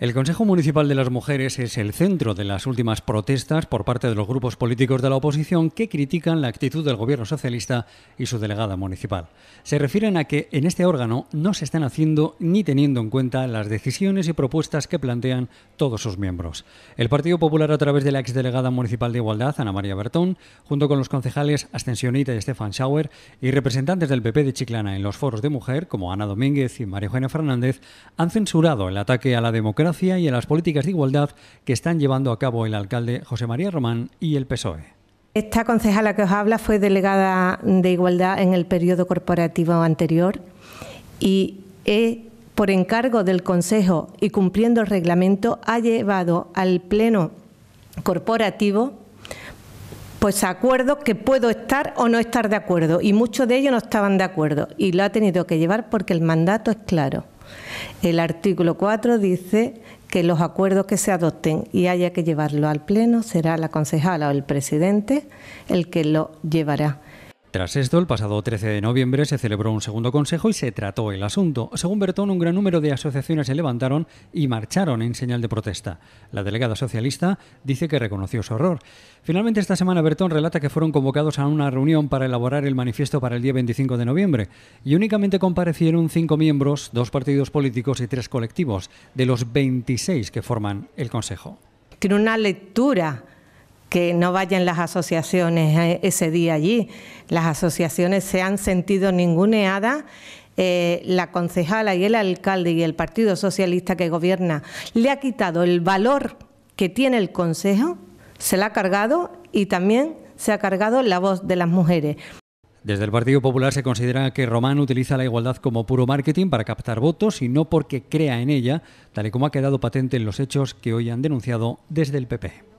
El Consejo Municipal de las Mujeres es el centro de las últimas protestas por parte de los grupos políticos de la oposición que critican la actitud del gobierno socialista y su delegada municipal. Se refieren a que en este órgano no se están haciendo ni teniendo en cuenta las decisiones y propuestas que plantean todos sus miembros. El Partido Popular a través de la exdelegada municipal de Igualdad, Ana María Bertón, junto con los concejales Ascensionita y Estefan Schauer y representantes del PP de Chiclana en los foros de mujer como Ana Domínguez y María Eugenia Fernández, han censurado el ataque a la democracia y en las políticas de igualdad que están llevando a cabo el alcalde José María Román y el PSOE. Esta concejala que os habla fue delegada de igualdad en el periodo corporativo anterior y por encargo del Consejo y cumpliendo el reglamento, ha llevado al Pleno corporativo pues acuerdos que puedo estar o no estar de acuerdo y muchos de ellos no estaban de acuerdo y lo ha tenido que llevar porque el mandato es claro. El artículo 4 dice que los acuerdos que se adopten y haya que llevarlo al Pleno será la concejala o el presidente el que lo llevará. Tras esto, el pasado 13 de noviembre se celebró un segundo consejo y se trató el asunto. Según Bertón, un gran número de asociaciones se levantaron y marcharon en señal de protesta. La delegada socialista dice que reconoció su horror. Finalmente, esta semana Bertón relata que fueron convocados a una reunión para elaborar el manifiesto para el día 25 de noviembre y únicamente comparecieron cinco miembros, dos partidos políticos y tres colectivos, de los 26 que forman el consejo. Tiene una lectura que no vayan las asociaciones eh, ese día allí. Las asociaciones se han sentido ninguneadas. Eh, la concejala y el alcalde y el Partido Socialista que gobierna le ha quitado el valor que tiene el Consejo, se la ha cargado y también se ha cargado la voz de las mujeres. Desde el Partido Popular se considera que Román utiliza la igualdad como puro marketing para captar votos y no porque crea en ella, tal y como ha quedado patente en los hechos que hoy han denunciado desde el PP.